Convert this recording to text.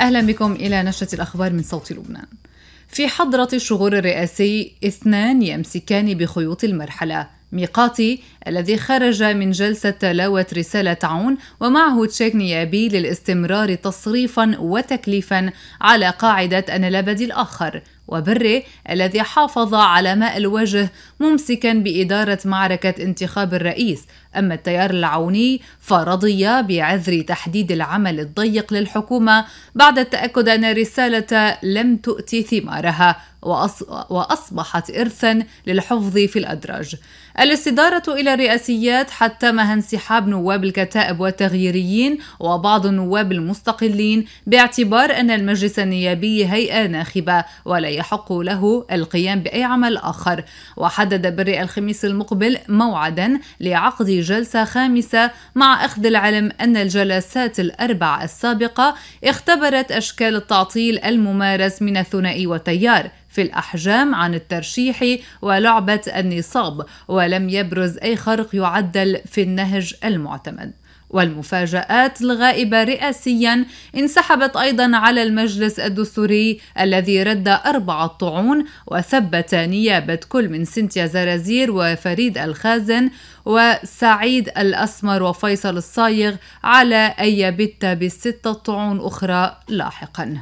أهلا بكم إلى نشرة الأخبار من صوت لبنان في حضرة الشغور الرئاسي اثنان يمسكان بخيوط المرحلة ميقاتي الذي خرج من جلسة تلاوة رسالة عون ومعه تشيك نيابي للاستمرار تصريفا وتكليفا على قاعدة أن لا بديل آخر وبري الذي حافظ على ماء الوجه ممسكا بإدارة معركة انتخاب الرئيس أما التيار العوني فرضي بعذر تحديد العمل الضيق للحكومة بعد التأكد أن الرسالة لم تؤتي ثمارها وأصبحت إرثا للحفظ في الأدراج الاستدارة إلى الرئاسيات حتمها انسحاب نواب الكتائب والتغييريين وبعض النواب المستقلين باعتبار أن المجلس النيابي هيئة ناخبة ولا يحق له القيام بأي عمل آخر وحدد برئ الخميس المقبل موعدا لعقد جلسة خامسة مع أخذ العلم أن الجلسات الأربع السابقة اختبرت أشكال التعطيل الممارس من الثنائي والتيار في الأحجام عن الترشيح ولعبة النصاب ولم يبرز أي خرق يعدل في النهج المعتمد والمفاجآت الغائبة رئاسيا انسحبت أيضا على المجلس الدستوري الذي رد أربعة طعون وثبت نيابة كل من سنتيا زرازير وفريد الخازن وسعيد الأسمر وفيصل الصايغ على أن يبت بستة طعون أخرى لاحقا